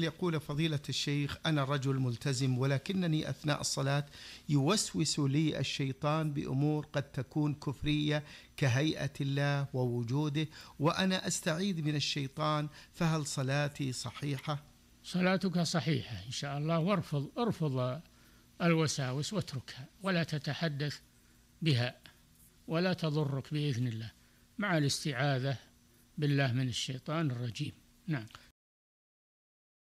السائل يقول فضيلة الشيخ أنا رجل ملتزم ولكنني أثناء الصلاة يوسوس لي الشيطان بأمور قد تكون كفرية كهيئة الله ووجوده وأنا أستعيد من الشيطان فهل صلاتي صحيحة؟ صلاتك صحيحة إن شاء الله وارفض ارفض الوساوس واتركها ولا تتحدث بها ولا تضرك بإذن الله مع الاستعاذة بالله من الشيطان الرجيم نعم